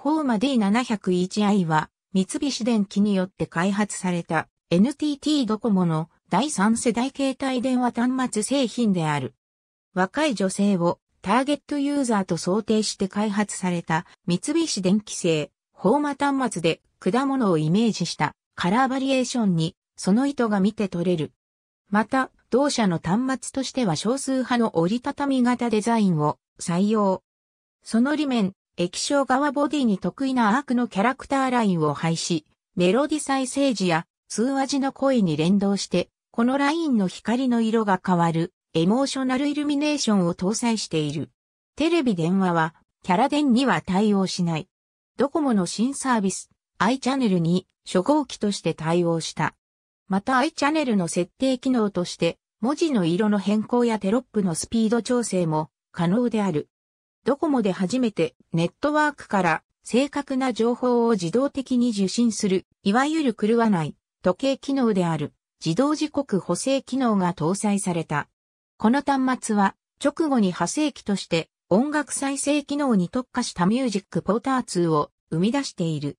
フォーマ D701i は三菱電機によって開発された NTT ドコモの第三世代携帯電話端末製品である。若い女性をターゲットユーザーと想定して開発された三菱電機製フォーマ端末で果物をイメージしたカラーバリエーションにその意図が見て取れる。また、同社の端末としては少数派の折りたたみ型デザインを採用。その裏面、液晶側ボディに得意なアークのキャラクターラインを配し、メロディ再生時や通話時の声に連動して、このラインの光の色が変わるエモーショナルイルミネーションを搭載している。テレビ電話はキャラ電には対応しない。ドコモの新サービス i チャンネルに初号機として対応した。また i チャンネルの設定機能として文字の色の変更やテロップのスピード調整も可能である。ドコモで初めてネットワークから正確な情報を自動的に受信する、いわゆる狂わない時計機能である自動時刻補正機能が搭載された。この端末は直後に派生機として音楽再生機能に特化したミュージックポーター2を生み出している。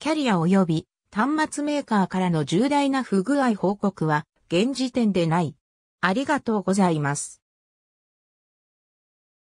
キャリア及び端末メーカーからの重大な不具合報告は現時点でない。ありがとうございます。